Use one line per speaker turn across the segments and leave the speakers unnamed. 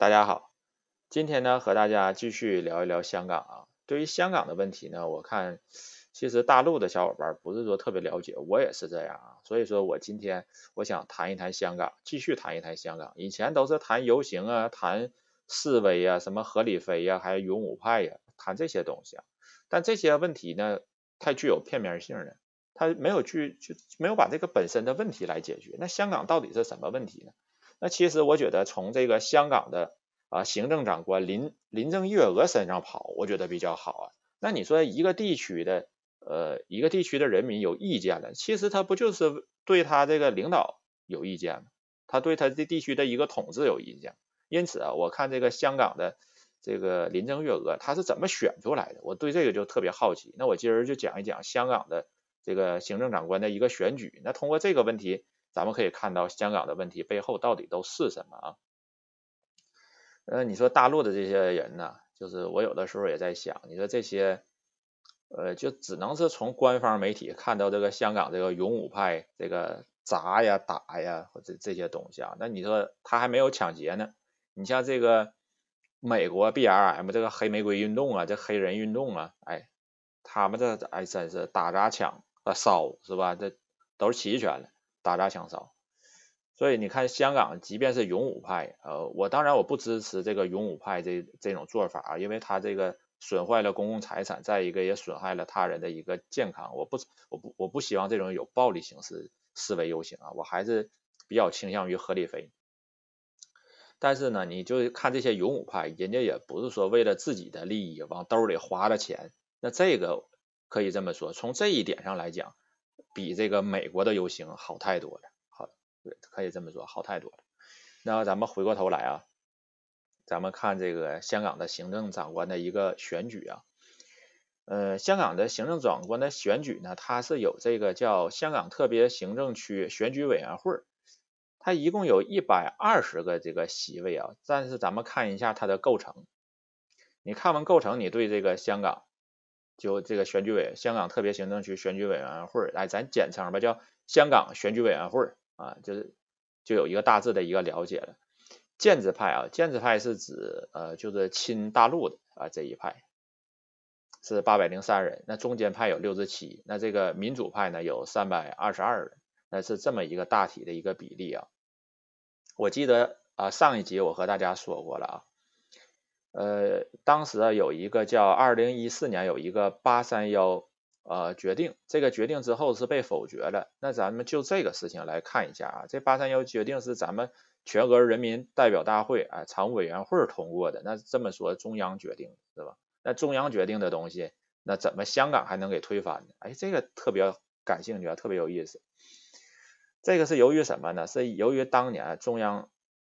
大家好，今天呢和大家继续聊一聊香港啊。对于香港的问题呢，我看其实大陆的小伙伴不是说特别了解，我也是这样啊。所以说我今天我想谈一谈香港，继续谈一谈香港。以前都是谈游行啊，谈示威呀，什么合理飞呀，还有勇武派呀，谈这些东西啊。但这些问题呢，太具有片面性了，他没有去就没有把这个本身的问题来解决。那香港到底是什么问题呢？那其实我觉得从这个香港的啊行政长官林林郑月娥身上跑，我觉得比较好啊。那你说一个地区的呃一个地区的人民有意见了，其实他不就是对他这个领导有意见吗？他对他的地区的一个统治有意见。因此啊，我看这个香港的这个林郑月娥他是怎么选出来的，我对这个就特别好奇。那我今儿就讲一讲香港的这个行政长官的一个选举。那通过这个问题。咱们可以看到香港的问题背后到底都是什么啊？呃，你说大陆的这些人呢，就是我有的时候也在想，你说这些，呃，就只能是从官方媒体看到这个香港这个勇武派这个砸呀打呀这这些东西啊。那你说他还没有抢劫呢？你像这个美国 B R M 这个黑玫瑰运动啊，这黑人运动啊，哎，他们这哎真是打砸抢啊烧是吧？这都是齐全了。打砸抢烧，所以你看，香港即便是勇武派，呃，我当然我不支持这个勇武派这这种做法，啊，因为他这个损坏了公共财产，再一个也损害了他人的一个健康。我不，我不，我不希望这种有暴力形式示威游行啊，我还是比较倾向于合理飞。但是呢，你就看这些勇武派，人家也不是说为了自己的利益往兜里花了钱，那这个可以这么说，从这一点上来讲。比这个美国的游行好太多了，好，对，可以这么说，好太多了。那咱们回过头来啊，咱们看这个香港的行政长官的一个选举啊，呃，香港的行政长官的选举呢，它是有这个叫香港特别行政区选举委员会，它一共有一百二十个这个席位啊，但是咱们看一下它的构成，你看完构成，你对这个香港。就这个选举委，香港特别行政区选举委员会，哎，咱简称吧，叫香港选举委员会啊，就是就有一个大致的一个了解了。建制派啊，建制派是指呃就是亲大陆的啊这一派，是八百零三人，那中间派有六十七，那这个民主派呢有三百二十二人，那是这么一个大体的一个比例啊。我记得啊，上一集我和大家说过了啊。呃，当时啊有一个叫二零一四年有一个八三幺呃决定，这个决定之后是被否决了。那咱们就这个事情来看一下啊，这八三幺决定是咱们全国人民代表大会啊常务委员会通过的。那这么说，中央决定是吧？那中央决定的东西，那怎么香港还能给推翻呢？哎，这个特别感兴趣啊，特别有意思。这个是由于什么呢？是由于当年中央。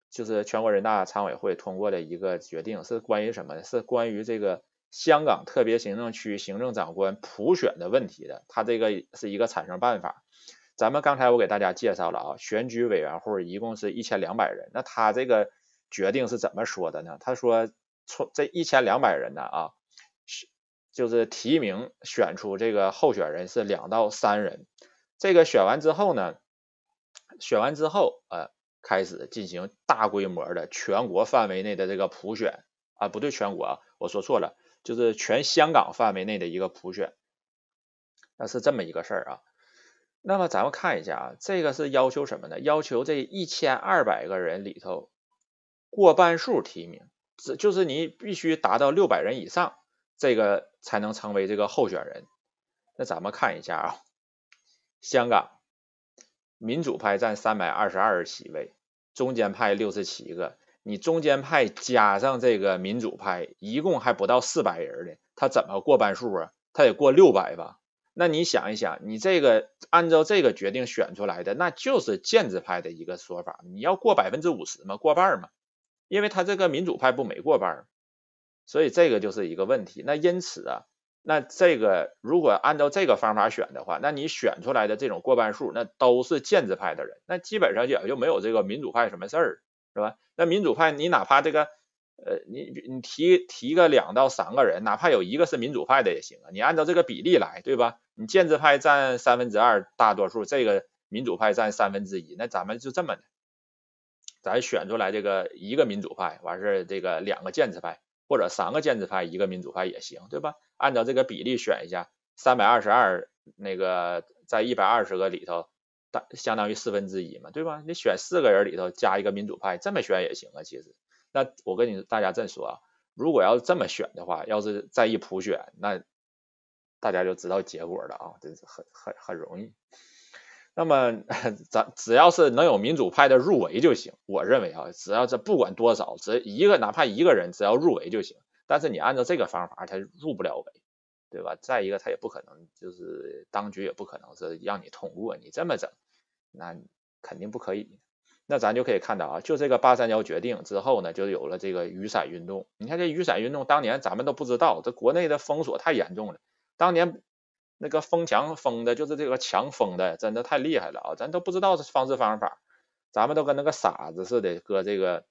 就是全国人大常委会通过的一个决定，是关于什么呢？是关于这个香港特别行政区行政长官普选的问题的。他这个是一个产生办法。咱们刚才我给大家介绍了啊，选举委员会一共是一千两百人。那他这个决定是怎么说的呢？他说从这一千两百人呢啊，就是提名选出这个候选人是两到三人。这个选完之后呢，选完之后啊。开始进行大规模的全国范围内的这个普选啊，不对，全国啊，我说错了，就是全香港范围内的一个普选，那是这么一个事儿啊。那么咱们看一下啊，这个是要求什么呢？要求这一千二百个人里头过半数提名，这就是你必须达到六百人以上，这个才能成为这个候选人。那咱们看一下啊，香港民主派占三百二十二席位。中间派六十七个，你中间派加上这个民主派，一共还不到四百人呢，他怎么过半数啊？他得过六百吧？那你想一想，你这个按照这个决定选出来的，那就是建制派的一个说法。你要过百分之五十嘛，过半嘛？因为他这个民主派不没过半，所以这个就是一个问题。那因此啊。那这个如果按照这个方法选的话，那你选出来的这种过半数，那都是建制派的人，那基本上也就没有这个民主派什么事儿，是吧？那民主派你哪怕这个，呃，你你提提个两到三个人，哪怕有一个是民主派的也行啊。你按照这个比例来，对吧？你建制派占三分之二大多数，这个民主派占三分之一，那咱们就这么的，咱选出来这个一个民主派，完事儿这个两个建制派。或者三个建制派，一个民主派也行，对吧？按照这个比例选一下，三百二十二那个在一百二十个里头，大相当于四分之一嘛，对吧？你选四个人里头加一个民主派，这么选也行啊。其实，那我跟你大家这么说啊，如果要是这么选的话，要是再一普选，那大家就知道结果了啊，真是很很很容易。那么咱只要是能有民主派的入围就行，我认为啊，只要这不管多少，只一个哪怕一个人只要入围就行。但是你按照这个方法，他入不了围，对吧？再一个他也不可能，就是当局也不可能，是让你通过你这么整，那肯定不可以。那咱就可以看到啊，就这个八三幺决定之后呢，就有了这个雨伞运动。你看这雨伞运动当年咱们都不知道，这国内的封锁太严重了，当年。那个封墙封的，就是这个墙封的，真的太厉害了啊！咱都不知道方式方法，咱们都跟那个傻子似的，搁这个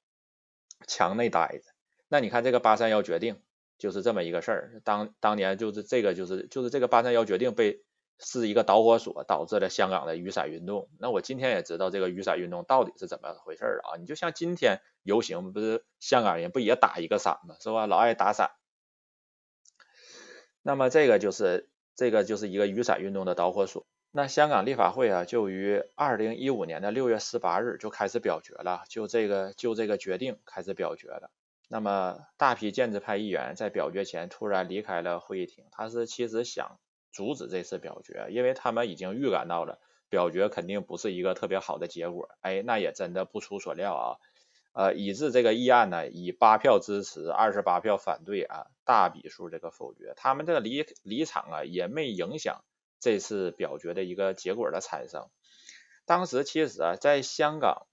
墙内待着。那你看这个八三幺决定就是这么一个事儿，当当年就是这个就是就是这个八三幺决定被是一个导火索，导致了香港的雨伞运动。那我今天也知道这个雨伞运动到底是怎么回事啊！你就像今天游行，不是香港人不也打一个伞吗？是吧？老爱打伞。那么这个就是。这个就是一个雨伞运动的导火索。那香港立法会啊，就于二零一五年的六月十八日就开始表决了，就这个就这个决定开始表决了。那么大批建制派议员在表决前突然离开了会议厅，他是其实想阻止这次表决，因为他们已经预感到了表决肯定不是一个特别好的结果。哎，那也真的不出所料啊。呃，以致这个议案呢，以八票支持，二十八票反对啊，大比数这个否决。他们这个离离场啊，也没影响这次表决的一个结果的产生。当时其实啊，在香港，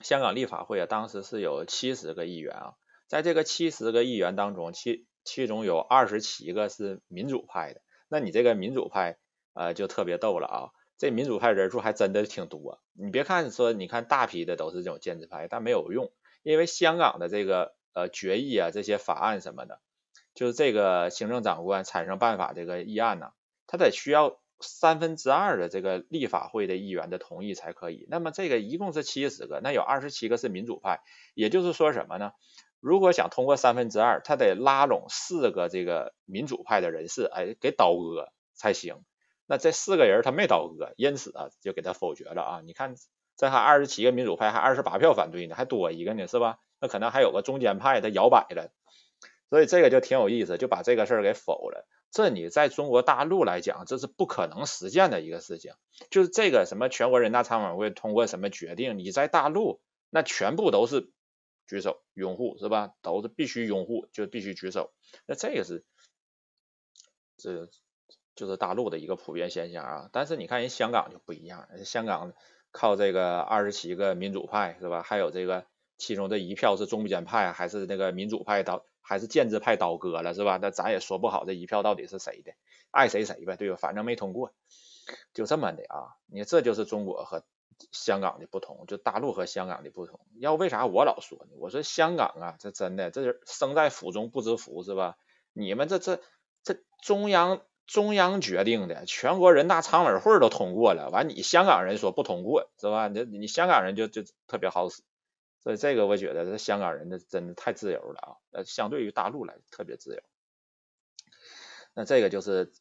香港立法会啊，当时是有七十个议员啊，在这个七十个议员当中，其其中有二十七个是民主派的。那你这个民主派啊，就特别逗了啊。这民主派人数还真的挺多，你别看说，你看大批的都是这种建制派，但没有用，因为香港的这个呃决议啊、这些法案什么的，就是这个行政长官产生办法这个议案呢，他得需要三分之二的这个立法会的议员的同意才可以。那么这个一共是七十个，那有二十七个是民主派，也就是说什么呢？如果想通过三分之二，他得拉拢四个这个民主派的人士，哎，给刀割才行。那这四个人他没倒戈，因此啊就给他否决了啊！你看，这还二十七个民主派，还二十八票反对呢，还多一个呢，是吧？那可能还有个中间派，他摇摆了，所以这个就挺有意思，就把这个事儿给否了。这你在中国大陆来讲，这是不可能实现的一个事情，就是这个什么全国人大常委会通过什么决定，你在大陆那全部都是举手拥护，是吧？都是必须拥护，就必须举手。那这个是这。就是大陆的一个普遍现象啊，但是你看人香港就不一样，香港靠这个二十七个民主派是吧？还有这个其中这一票是中间派还是那个民主派刀还是建制派刀割了是吧？那咱也说不好这一票到底是谁的，爱谁谁呗，对吧？反正没通过，就这么的啊。你这就是中国和香港的不同，就大陆和香港的不同。要为啥我老说呢？我说香港啊，这真的这是生在福中不知福是吧？你们这这这中央。中央决定的，全国人大常委会都通过了，完你香港人说不通过是吧？你你香港人就就特别好使，所以这个我觉得这香港人的真的太自由了啊，呃，相对于大陆来特别自由。那这个就是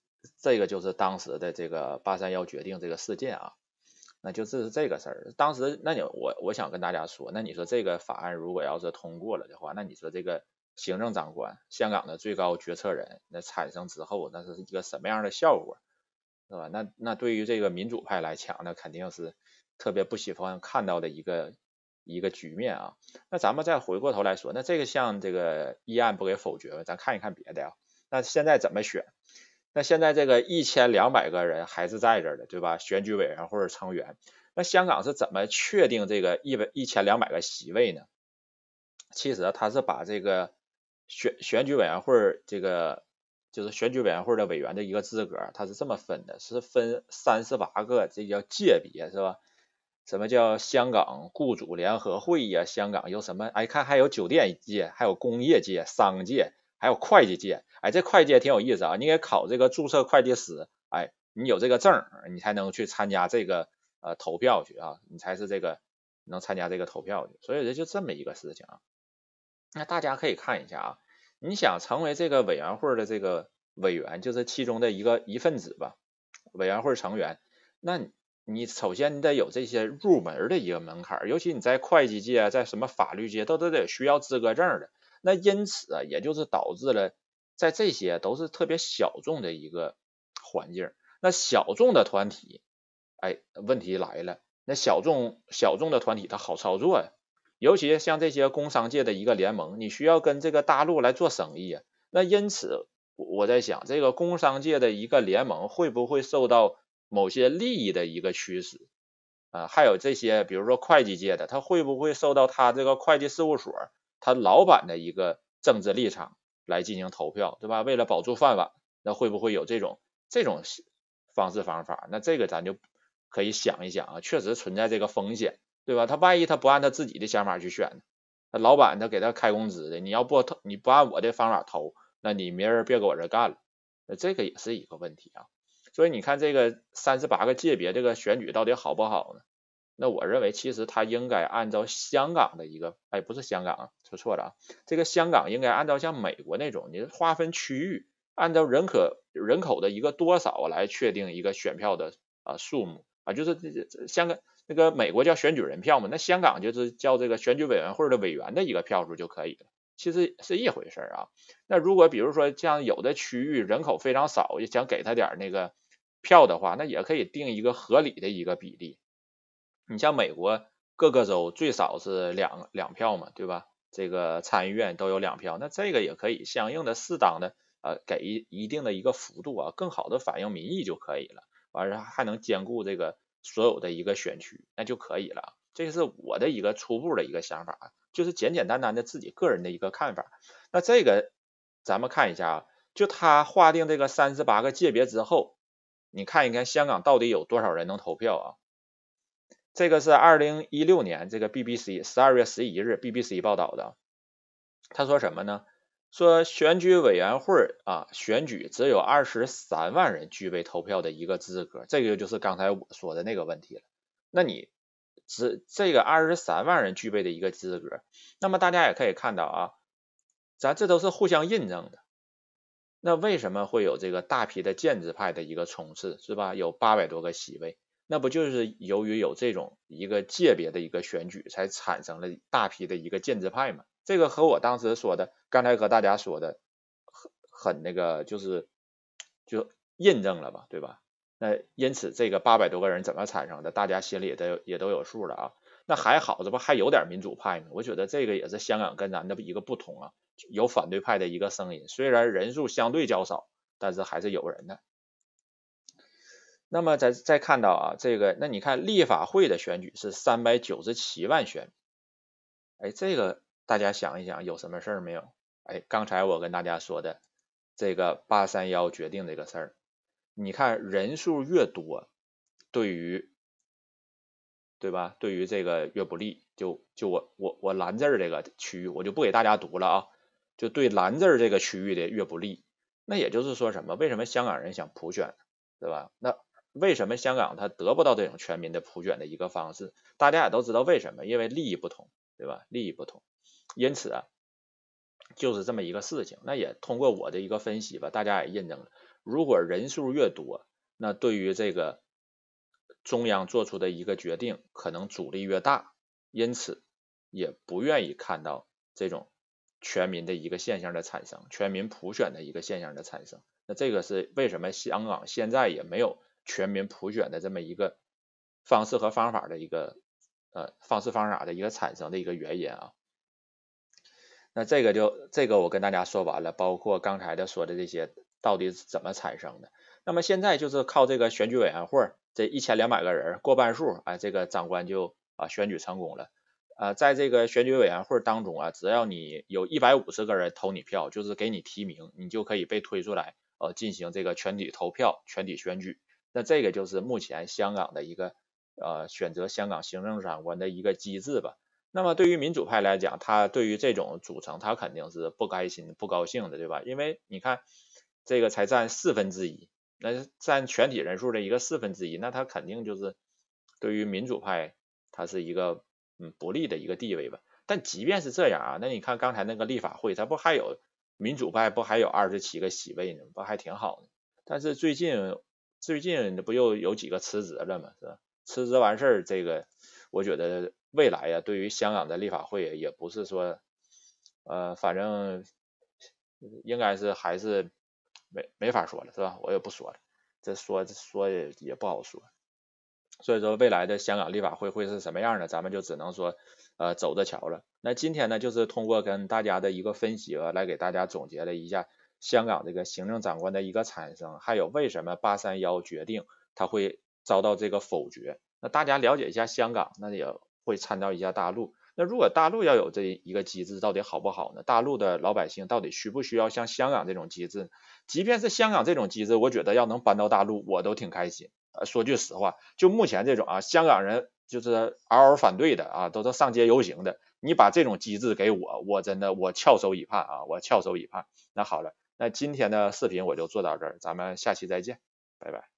这个就是当时的这个八三幺决定这个事件啊，那就这是这个事儿。当时那你我我想跟大家说，那你说这个法案如果要是通过了的话，那你说这个。行政长官，香港的最高决策人，那产生之后，那是一个什么样的效果，是吧？那那对于这个民主派来讲，那肯定是特别不喜欢看到的一个一个局面啊。那咱们再回过头来说，那这个像这个议案不给否决了，咱看一看别的啊。那现在怎么选？那现在这个一千两百个人还是在这儿的，对吧？选举委员会成员，那香港是怎么确定这个一百一千两百个席位呢？其实他是把这个。选选举委员会这个就是选举委员会的委员的一个资格，他是这么分的，是分三十八个，这叫界别是吧？什么叫香港雇主联合会呀？香港有什么？哎，看还有酒店界，还有工业界、商界，还有会计界。哎，这会计界挺有意思啊！你得考这个注册会计师，哎，你有这个证儿，你才能去参加这个呃投票去啊，你才是这个能参加这个投票去。所以这就这么一个事情啊。那大家可以看一下啊，你想成为这个委员会的这个委员，就是其中的一个一份子吧，委员会成员。那你首先你得有这些入门的一个门槛，尤其你在会计界，在什么法律界，都都得需要资格证的。那因此啊，也就是导致了在这些都是特别小众的一个环境。那小众的团体，哎，问题来了，那小众小众的团体它好操作呀。尤其像这些工商界的一个联盟，你需要跟这个大陆来做生意啊。那因此，我在想，这个工商界的一个联盟会不会受到某些利益的一个驱使啊？还有这些，比如说会计界的，他会不会受到他这个会计事务所他老板的一个政治立场来进行投票，对吧？为了保住饭碗，那会不会有这种这种方式方法？那这个咱就可以想一想啊，确实存在这个风险。对吧？他万一他不按他自己的想法去选呢？那老板他给他开工资的，你要不投，你不按我的方法投，那你明儿别给我这干了。那这个也是一个问题啊。所以你看这个三十八个界别这个选举到底好不好呢？那我认为其实他应该按照香港的一个，哎，不是香港，说错了啊，这个香港应该按照像美国那种，你划分区域，按照人口人口的一个多少来确定一个选票的啊数目啊，就是这这香港。那个美国叫选举人票嘛，那香港就是叫这个选举委员会的委员的一个票数就可以了，其实是一回事儿啊。那如果比如说像有的区域人口非常少，想给他点那个票的话，那也可以定一个合理的一个比例。你像美国各个州最少是两两票嘛，对吧？这个参议院都有两票，那这个也可以相应的适当的呃给一定的一个幅度啊，更好的反映民意就可以了。完了还能兼顾这个。所有的一个选区，那就可以了。这是我的一个初步的一个想法，就是简简单单的自己个人的一个看法。那这个咱们看一下啊，就他划定这个三十八个界别之后，你看一看香港到底有多少人能投票啊？这个是二零一六年这个 BBC 十二月十一日 BBC 报道的，他说什么呢？说选举委员会啊，选举只有二十三万人具备投票的一个资格，这个就是刚才我说的那个问题了。那你只这个二十三万人具备的一个资格，那么大家也可以看到啊，咱这都是互相印证的。那为什么会有这个大批的建制派的一个冲刺，是吧？有八百多个席位，那不就是由于有这种一个界别的一个选举，才产生了大批的一个建制派吗？这个和我当时说的，刚才和大家说的很很那个，就是就印证了吧，对吧？那因此这个八百多个人怎么产生的，大家心里也都有也都有数了啊。那还好，这不还有点民主派吗？我觉得这个也是香港跟咱的一个不同啊，有反对派的一个声音，虽然人数相对较少，但是还是有人的。那么再再看到啊，这个那你看立法会的选举是三百九十七万选，哎，这个。大家想一想，有什么事儿没有？哎，刚才我跟大家说的这个八三幺决定这个事儿，你看人数越多，对于，对吧？对于这个越不利。就就我我我蓝字儿这个区域，我就不给大家读了啊。就对蓝字儿这个区域的越不利。那也就是说什么？为什么香港人想普选，对吧？那为什么香港他得不到这种全民的普选的一个方式？大家也都知道为什么，因为利益不同，对吧？利益不同。因此啊，就是这么一个事情。那也通过我的一个分析吧，大家也印证了：如果人数越多，那对于这个中央做出的一个决定，可能阻力越大。因此，也不愿意看到这种全民的一个现象的产生，全民普选的一个现象的产生。那这个是为什么香港现在也没有全民普选的这么一个方式和方法的一个呃方式方法的一个产生的一个原因啊？那这个就这个我跟大家说完了，包括刚才的说的这些到底是怎么产生的？那么现在就是靠这个选举委员会这一千两百个人过半数，哎，这个长官就啊选举成功了。呃，在这个选举委员会当中啊，只要你有一百五十个人投你票，就是给你提名，你就可以被推出来，呃，进行这个全体投票、全体选举。那这个就是目前香港的一个呃选择香港行政长官的一个机制吧。那么对于民主派来讲，他对于这种组成，他肯定是不开心、不高兴的，对吧？因为你看，这个才占四分之一，那占全体人数的一个四分之一，那他肯定就是对于民主派，他是一个嗯不利的一个地位吧。但即便是这样啊，那你看刚才那个立法会，他不还有民主派不还有二十七个席位呢？不还挺好呢？但是最近最近不又有几个辞职了吗？是吧？辞职完事儿，这个我觉得。未来呀，对于香港的立法会也不是说，呃，反正应该是还是没没法说了，是吧？我也不说了，这说说也也不好说。所以说未来的香港立法会会是什么样的，咱们就只能说呃走着瞧了。那今天呢，就是通过跟大家的一个分析来给大家总结了一下香港这个行政长官的一个产生，还有为什么八三幺决定他会遭到这个否决。那大家了解一下香港，那也。会参照一下大陆。那如果大陆要有这一个机制，到底好不好呢？大陆的老百姓到底需不需要像香港这种机制？即便是香港这种机制，我觉得要能搬到大陆，我都挺开心。呃，说句实话，就目前这种啊，香港人就是嗷嗷反对的啊，都是上街游行的。你把这种机制给我，我真的我翘首以盼啊，我翘首以盼。那好了，那今天的视频我就做到这儿，咱们下期再见，拜拜。